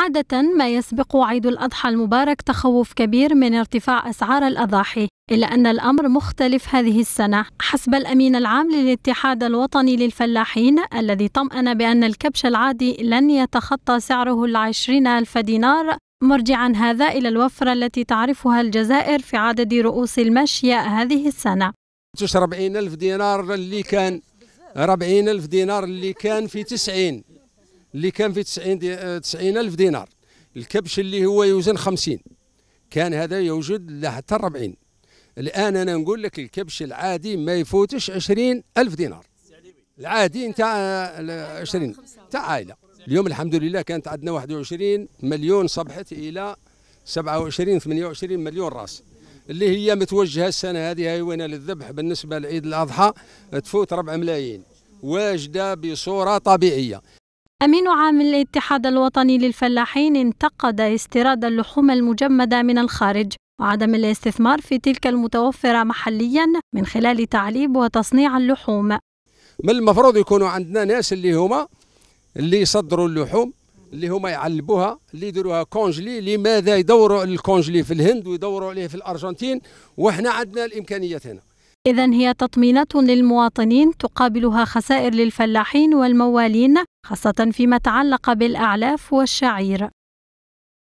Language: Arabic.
عادة ما يسبق عيد الأضحى المبارك تخوف كبير من ارتفاع أسعار الأضاحي إلا أن الأمر مختلف هذه السنة حسب الأمين العام للاتحاد الوطني للفلاحين الذي طمأن بأن الكبش العادي لن يتخطى سعره العشرين ألف دينار مرجعا هذا إلى الوفرة التي تعرفها الجزائر في عدد رؤوس المشياء هذه السنة 40000 دينار اللي كان 40000 دينار اللي كان في 90 اللي كان في 90 90 آه، الف دينار الكبش اللي هو يوزن 50 كان هذا يوجد لحتى 40 الان انا نقول لك الكبش العادي ما يفوتش 20 الف دينار العادي نتاع 20 آه، تاع عائله اليوم الحمد لله كانت عندنا 21 مليون صبحت الى 27 28 مليون راس اللي هي متوجهه السنه هذه وين للذبح بالنسبه لعيد الاضحى تفوت 4 ملايين واجده بصوره طبيعيه أمين عام الاتحاد الوطني للفلاحين انتقد استيراد اللحوم المجمدة من الخارج وعدم الاستثمار في تلك المتوفرة محليا من خلال تعليب وتصنيع اللحوم من المفروض يكونوا عندنا ناس اللي هما اللي يصدروا اللحوم اللي هما يعلبوها اللي يديروها كونجلي لماذا يدوروا الكونجلي في الهند ويدوروا عليه في الارجنتين واحنا عندنا الامكانيات هنا إذا هي تطمينات للمواطنين تقابلها خسائر للفلاحين والموالين خاصة فيما تعلق بالأعلاف والشعير